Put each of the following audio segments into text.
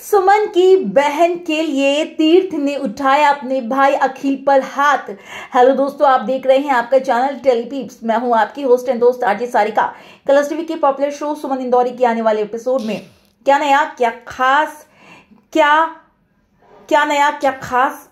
सुमन की बहन के लिए तीर्थ ने उठाया अपने भाई अखिल पर हाथ हेलो दोस्तों आप देख रहे हैं आपका चैनल टेलीपीप्स मैं हूं आपकी होस्ट एंड दोस्त आरजी सारिका कलर्स टीवी के पॉपुलर शो सुमन इंदौरी के आने वाले एपिसोड में क्या नया क्या खास क्या क्या नया क्या खास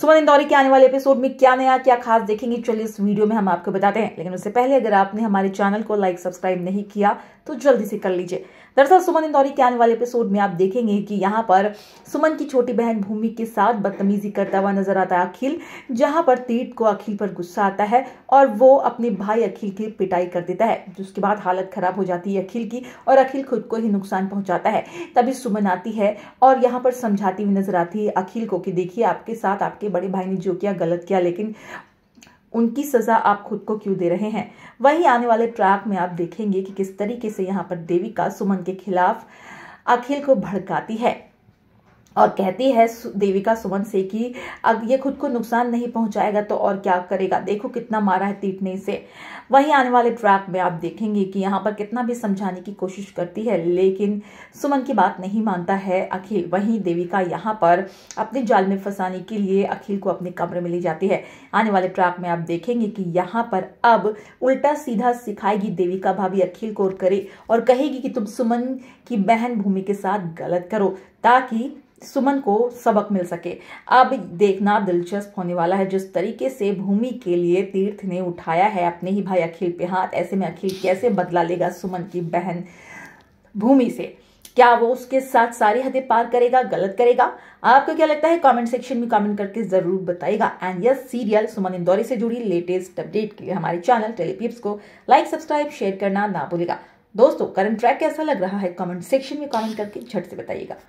सुमन इंदौरी के आने वाले एपिसोड में क्या नया क्या खास देखेंगे चलिए इस वीडियो में हम आपको बताते हैं लेकिन उससे पहले अगर आपने हमारे चैनल को लाइक सब्सक्राइब नहीं किया तो जल्दी से कर लीजिए दरअसल सुमन इंदौरी के आने वाले एपिसोड में आप देखेंगे कि यहाँ पर सुमन की छोटी बहन भूमि के साथ बदतमीजी करता हुआ नजर आता है अखिल जहाँ पर तीर्थ को अखिल पर गुस्सा आता है और वो अपने भाई अखिल की पिटाई कर देता है जिसके बाद हालत खराब हो जाती है अखिल की और अखिल खुद को ही नुकसान पहुंचाता है तभी सुमन आती है और यहाँ पर समझाती हुई नजर आती है अखिल को कि देखिए आपके साथ आपके कि बड़े भाई ने जो किया गलत किया लेकिन उनकी सज़ा आप खुद को क्यों दे रहे हैं वहीं आने वाले ट्रैक में आप देखेंगे कि किस तरीके से यहाँ पर देविका सुमन के खिलाफ अखिल को भड़काती है और कहती है देविका सुमन से कि अब ये खुद को नुकसान नहीं पहुंचाएगा तो और क्या करेगा देखो कितना मारा है तीटने से वहीं आने वाले ट्रैक में आप देखेंगे कि यहाँ पर कितना भी समझाने की कोशिश करती है लेकिन सुमन की बात नहीं मानता है अखिल वहीं देविका यहाँ पर अपने जाल में फंसाने के लिए अखिल को अपने कमरे में ले जाती है आने वाले ट्रैक में आप देखेंगे कि यहाँ पर अब उल्टा सीधा सिखाएगी देविका भाभी अखिल को करे और कहेगी कि तुम सुमन की बहन भूमि के साथ गलत करो ताकि सुमन को सबक मिल सके अब देखना दिलचस्प होने वाला है जिस तरीके से भूमि के लिए तीर्थ ने उठाया है अपने ही भाई अखिल पे हाथ ऐसे में अखिल कैसे बदला लेगा सुमन की बहन भूमि से क्या वो उसके साथ सारी हदें पार करेगा गलत करेगा आपको क्या लगता है कमेंट सेक्शन में कमेंट करके जरूर बताएगा and yes serial Suman Indori से जुड़ी लेटेस्ट अपडेट के लिए हमारे चैनल टेलीपिप्स को लाइक सब्सक्राइब शेयर करना ना भूलेगा दोस्तों करंट ट्रैक कैसा लग रहा है कमेंट सेक्शन में कमेंट करके झट से बताइएगा